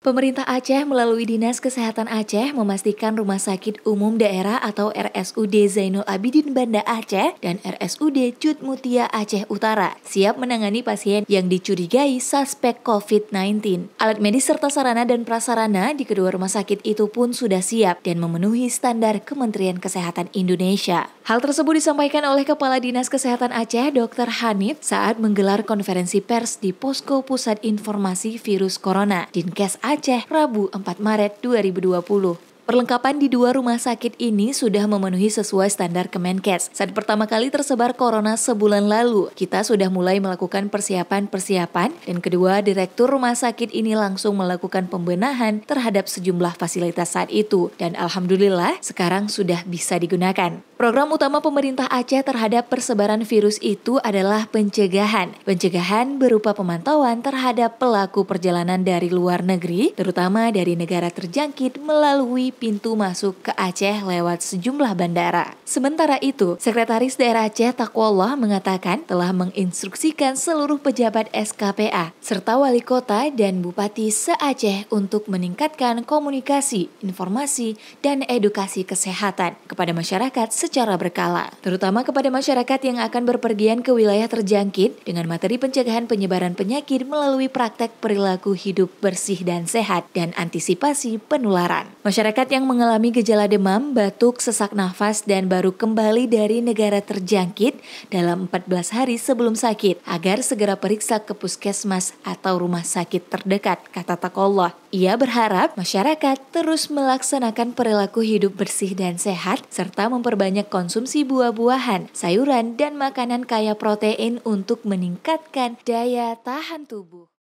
Pemerintah Aceh melalui Dinas Kesehatan Aceh memastikan Rumah Sakit Umum Daerah atau RSUD Zainul Abidin Banda Aceh dan RSUD Cud Mutia Aceh Utara siap menangani pasien yang dicurigai suspek COVID-19. Alat medis serta sarana dan prasarana di kedua rumah sakit itu pun sudah siap dan memenuhi standar Kementerian Kesehatan Indonesia. Hal tersebut disampaikan oleh Kepala Dinas Kesehatan Aceh Dr. Hanif saat menggelar konferensi pers di Posko Pusat Informasi Virus Corona, Dinkes Aceh Aceh, Rabu 4 Maret 2020. Perlengkapan di dua rumah sakit ini sudah memenuhi sesuai standar Kemenkes. Saat pertama kali tersebar corona sebulan lalu, kita sudah mulai melakukan persiapan-persiapan dan kedua, direktur rumah sakit ini langsung melakukan pembenahan terhadap sejumlah fasilitas saat itu dan alhamdulillah sekarang sudah bisa digunakan. Program utama pemerintah Aceh terhadap persebaran virus itu adalah pencegahan. Pencegahan berupa pemantauan terhadap pelaku perjalanan dari luar negeri, terutama dari negara terjangkit melalui pintu masuk ke Aceh lewat sejumlah bandara. Sementara itu, Sekretaris Daerah Aceh Takwallah mengatakan telah menginstruksikan seluruh pejabat SKPA serta wali kota dan bupati se-Aceh untuk meningkatkan komunikasi, informasi, dan edukasi kesehatan kepada masyarakat secara berkala, terutama kepada masyarakat yang akan berpergian ke wilayah terjangkit dengan materi pencegahan penyebaran penyakit melalui praktek perilaku hidup bersih dan sehat dan antisipasi penularan. Masyarakat yang mengalami gejala demam, batuk, sesak nafas, dan baru kembali dari negara terjangkit dalam 14 hari sebelum sakit agar segera periksa ke puskesmas atau rumah sakit terdekat, kata Takallah. Ia berharap masyarakat terus melaksanakan perilaku hidup bersih dan sehat, serta memperbanyak konsumsi buah-buahan, sayuran, dan makanan kaya protein untuk meningkatkan daya tahan tubuh.